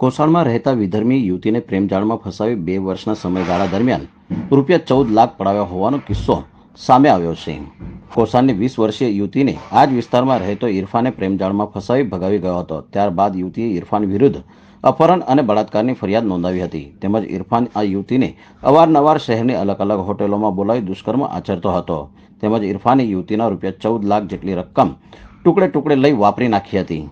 કોસાણમાં રહેતા વિધર્મી યુવતીને પ્રેમજાળમાં ફસાવી બે વર્ષના સમયગાળા દરમિયાન રૂપિયા ચૌદ લાખ પડાવ્યા હોવાનો કિસ્સો સામે આવ્યો છે કોસાણની વીસ વર્ષીય યુવતીને આ જ વિસ્તારમાં રહેતો ઇરફાને પ્રેમજાળમાં ફસાવી ભગાવી ગયો હતો ત્યારબાદ યુવતીએ ઇરફાન વિરુદ્ધ અપહરણ અને બળાત્કારની ફરિયાદ નોંધાવી હતી તેમજ ઇરફાન આ યુવતીને અવારનવાર શહેરની અલગ અલગ હોટેલોમાં બોલાવી દુષ્કર્મ આચરતો હતો તેમજ ઇરફાને યુવતીના રૂપિયા ચૌદ લાખ જેટલી રકમ ટુકડે ટુકડે લઈ વાપરી નાખી હતી